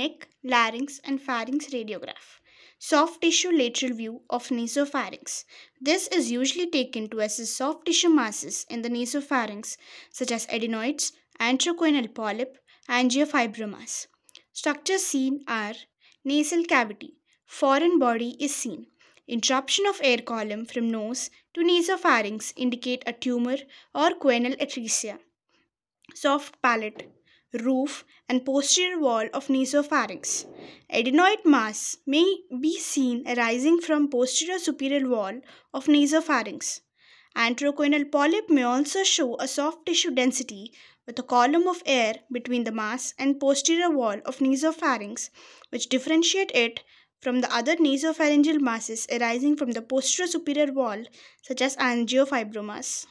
neck, larynx and pharynx radiograph. Soft tissue lateral view of nasopharynx. This is usually taken to assess soft tissue masses in the nasopharynx such as adenoids, antrochoanal polyp, angiofibromas. Structures seen are nasal cavity. Foreign body is seen. Interruption of air column from nose to nasopharynx indicate a tumor or choanal atresia. Soft palate roof and posterior wall of nasopharynx. Adenoid mass may be seen arising from posterior superior wall of nasopharynx. Antrochoanal polyp may also show a soft tissue density with a column of air between the mass and posterior wall of nasopharynx which differentiate it from the other nasopharyngeal masses arising from the posterior superior wall such as angiofibromas.